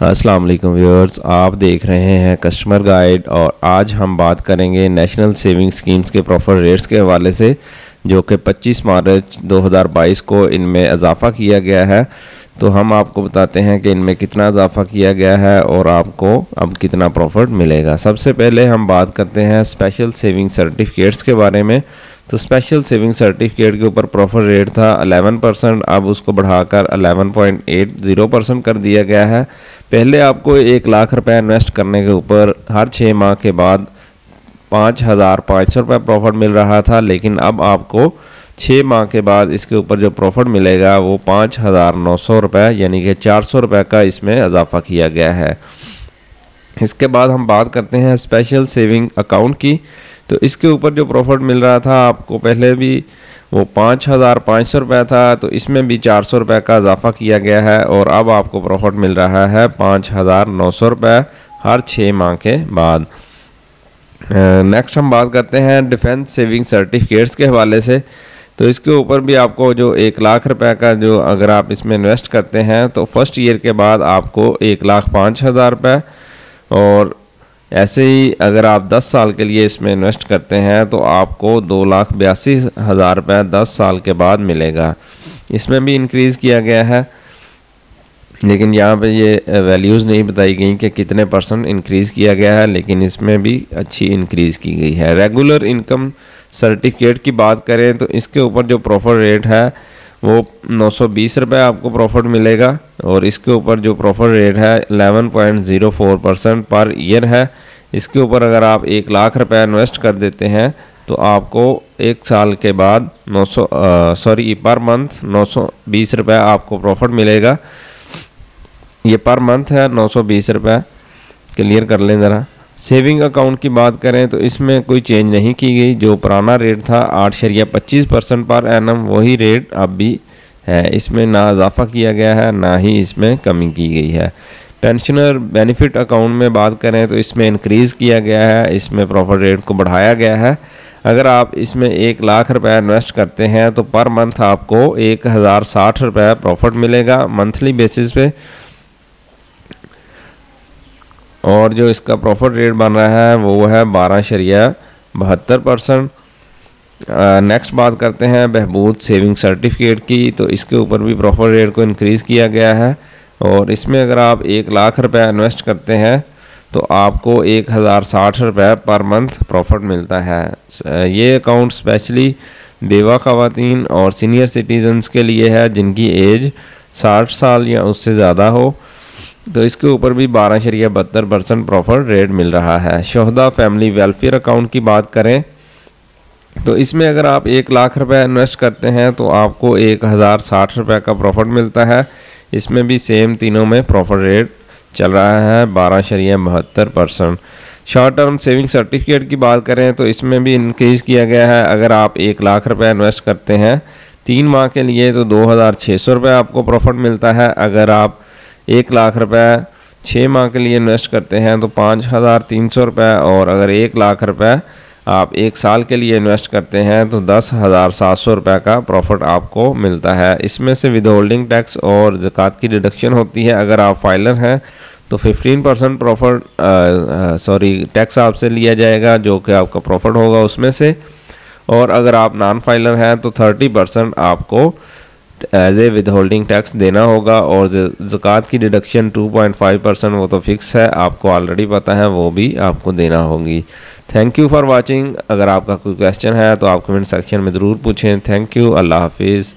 अस्सलाम वालेकुम व्यूअर्स आप देख रहे हैं कस्टमर गाइड और आज हम बात करेंगे नेशनल सेविंग स्कीम्स के प्रॉफर रेट्स के हवाले से जो कि 25 मार्च 2022 को इनमें इजाफ़ा किया गया है तो हम आपको बताते हैं कि इनमें कितना इजाफ़ा किया गया है और आपको अब कितना प्रॉफिट मिलेगा सबसे पहले हम बात करते हैं स्पेशल सेविंग सर्टिफिकेट्स के बारे में तो स्पेशल सेविंग सर्टिफिकेट के ऊपर प्रॉफिट रेट था 11 परसेंट अब उसको बढ़ाकर 11.80 परसेंट कर दिया गया है पहले आपको एक लाख रुपए इन्वेस्ट करने के ऊपर हर छः माह के बाद पाँच हज़ार पाँच सौ रुपये प्रॉफिट मिल रहा था लेकिन अब आपको छः माह के बाद इसके ऊपर जो प्रॉफिट मिलेगा वो पाँच हज़ार नौ सौ रुपये यानी कि चार सौ रुपये का इसमें इजाफा किया गया है इसके बाद हम बात करते हैं स्पेशल सेविंग अकाउंट की तो इसके ऊपर जो प्रॉफिट मिल रहा था आपको पहले भी वो पाँच हज़ार पाँच सौ रुपये था तो इसमें भी चार सौ रुपये का इजाफा किया गया है और अब आपको प्रॉफिट मिल रहा है पाँच हज़ार नौ सौ रुपये हर छः माह के बाद नेक्स्ट हम बात करते हैं डिफेंस सेविंग सर्टिफिकेट्स के हवाले से तो इसके ऊपर भी आपको जो एक लाख रुपए का जो अगर आप इसमें इन्वेस्ट करते हैं तो फर्स्ट ईयर के बाद आपको एक लाख पाँच हज़ार रुपये और ऐसे ही अगर आप 10 साल के लिए इसमें इन्वेस्ट करते हैं तो आपको दो लाख बयासी हज़ार रुपये दस साल के बाद मिलेगा इसमें भी इंक्रीज़ किया गया है लेकिन यहाँ पे ये वैल्यूज़ नहीं बताई गई कि कितने परसेंट इंक्रीज़ किया गया है लेकिन इसमें भी अच्छी इंक्रीज़ की गई है रेगुलर इनकम सर्टिफिकेट की बात करें तो इसके ऊपर जो प्रॉफर रेट है वो 920 रुपए आपको प्रॉफिट मिलेगा और इसके ऊपर जो प्रॉफिट रेट है 11.04 परसेंट पर ईयर है इसके ऊपर अगर आप एक लाख रुपए इन्वेस्ट कर देते हैं तो आपको एक साल के बाद 900 सॉरी पर मंथ 920 रुपए आपको प्रॉफिट मिलेगा ये पर मंथ है 920 रुपए क्लियर कर लें ज़रा सेविंग अकाउंट की बात करें तो इसमें कोई चेंज नहीं की गई जो पुराना रेट था आठ शरिया पच्चीस परसेंट पर एम वही रेट अब भी है इसमें ना इजाफा किया गया है ना ही इसमें कमी की गई है पेंशनर बेनिफिट अकाउंट में बात करें तो इसमें इंक्रीज़ किया गया है इसमें प्रॉफिट रेट को बढ़ाया गया है अगर आप इसमें एक लाख रुपए इन्वेस्ट करते हैं तो पर मंथ आपको एक हज़ार साठ रुपये प्रॉफिट मिलेगा मंथली बेसिस पे और जो इसका प्रॉफिट रेट बन रहा है वो है बारह शरिया बहत्तर परसेंट नेक्स्ट बात करते हैं बहबूद सेविंग सर्टिफिकेट की तो इसके ऊपर भी प्रॉफिट रेट को इनक्रीज़ किया गया है और इसमें अगर आप एक लाख रुपया इन्वेस्ट करते हैं तो आपको एक हज़ार साठ रुपये पर मंथ प्रॉफिट मिलता है ये अकाउंट स्पेशली बेवा खातन और सीनियर सिटीजन्स के लिए है जिनकी एज साठ साल या उससे ज़्यादा हो तो इसके ऊपर भी बारह शरिया बहत्तर परसेंट प्रॉफिट रेट मिल रहा है शहदा फैमिली वेलफेयर अकाउंट की बात करें तो इसमें अगर आप एक लाख रुपए इन्वेस्ट करते हैं तो आपको एक हज़ार साठ रुपये का प्रॉफिट मिलता है इसमें भी सेम तीनों में प्रॉफिट रेट चल रहा है बारह शरिया बहत्तर percent short term saving certificate की बात करें तो इसमें भी इनक्रीज़ किया गया है अगर आप एक लाख रुपये इन्वेस्ट करते हैं तीन माह के लिए तो दो हज़ार छः सौ रुपये आपको प्रॉफिट मिलता है अगर आप एक लाख रुपए छः माह के लिए इन्वेस्ट करते हैं तो पाँच हज़ार तीन सौ रुपये और अगर एक लाख रुपए आप एक साल के लिए इन्वेस्ट करते हैं तो दस हज़ार सात सौ रुपये का प्रॉफिट आपको मिलता है इसमें से विद होल्डिंग टैक्स और ज़क़़त की डिडक्शन होती है अगर आप फाइलर हैं तो 15 परसेंट प्रॉफिट सॉरी टैक्स आपसे लिया जाएगा जो कि आपका प्रॉफिट होगा उसमें से और अगर आप नॉन फाइलर हैं तो 30 परसेंट आपको as a withholding tax देना होगा और ज़क़़त की डिडक्शन 2.5 परसेंट वो तो फिक्स है आपको ऑलरेडी पता है वो भी आपको देना होगी थैंक यू फॉर वाचिंग अगर आपका कोई क्वेश्चन है तो आप कमेंट सेक्शन में ज़रूर पूछें थैंक यू अल्लाह हाफिज़